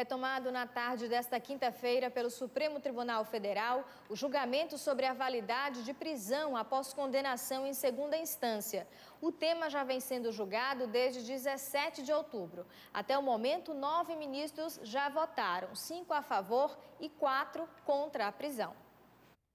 retomado na tarde desta quinta-feira pelo Supremo Tribunal Federal o julgamento sobre a validade de prisão após condenação em segunda instância. O tema já vem sendo julgado desde 17 de outubro. Até o momento, nove ministros já votaram, cinco a favor e quatro contra a prisão.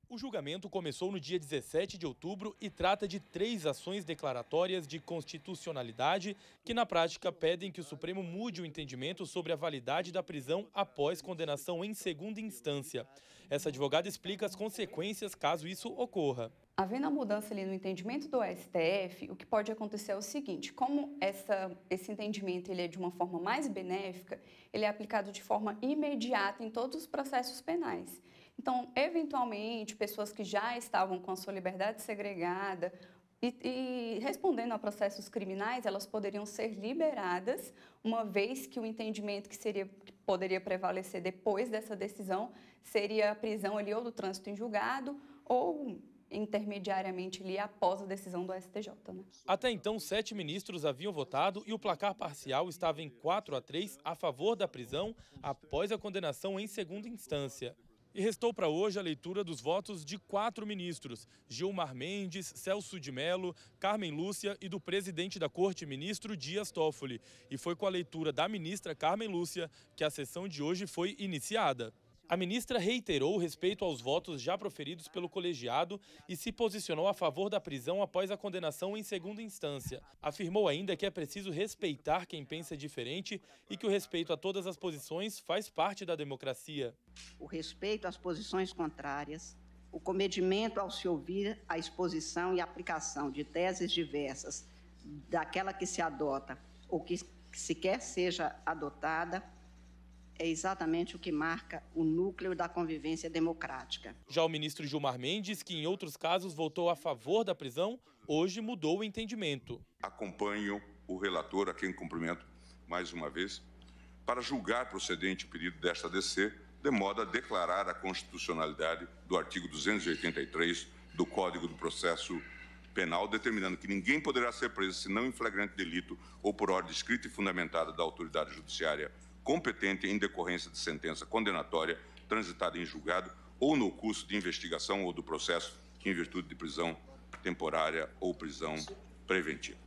O julgamento começou no dia 17 de outubro e trata de três ações declaratórias de constitucionalidade que, na prática, pedem que o Supremo mude o entendimento sobre a validade da prisão após condenação em segunda instância. Essa advogada explica as consequências caso isso ocorra. Havendo a mudança ali no entendimento do STF, o que pode acontecer é o seguinte: como essa, esse entendimento ele é de uma forma mais benéfica, ele é aplicado de forma imediata em todos os processos penais. Então, eventualmente, pessoas que já estavam com a sua liberdade segregada e, e, respondendo a processos criminais, elas poderiam ser liberadas, uma vez que o entendimento que seria que poderia prevalecer depois dessa decisão seria a prisão ali ou do trânsito em julgado ou intermediariamente ali após a decisão do STJ. Né? Até então, sete ministros haviam votado e o placar parcial estava em 4 a 3 a favor da prisão após a condenação em segunda instância. E restou para hoje a leitura dos votos de quatro ministros: Gilmar Mendes, Celso de Mello, Carmen Lúcia e do presidente da corte, ministro Dias Toffoli. E foi com a leitura da ministra Carmen Lúcia que a sessão de hoje foi iniciada. A ministra reiterou o respeito aos votos já proferidos pelo colegiado e se posicionou a favor da prisão após a condenação em segunda instância. Afirmou ainda que é preciso respeitar quem pensa diferente e que o respeito a todas as posições faz parte da democracia. O respeito às posições contrárias, o comedimento ao se ouvir a exposição e aplicação de teses diversas daquela que se adota ou que sequer seja adotada é exatamente o que marca o núcleo da convivência democrática. Já o ministro Gilmar Mendes, que em outros casos votou a favor da prisão, hoje mudou o entendimento. Acompanho o relator, a quem cumprimento mais uma vez, para julgar procedente o pedido desta DC, de modo a declarar a constitucionalidade do artigo 283 do Código do Processo Penal, determinando que ninguém poderá ser preso senão em flagrante delito ou por ordem escrita e fundamentada da autoridade judiciária competente em decorrência de sentença condenatória transitada em julgado ou no curso de investigação ou do processo em virtude de prisão temporária ou prisão preventiva.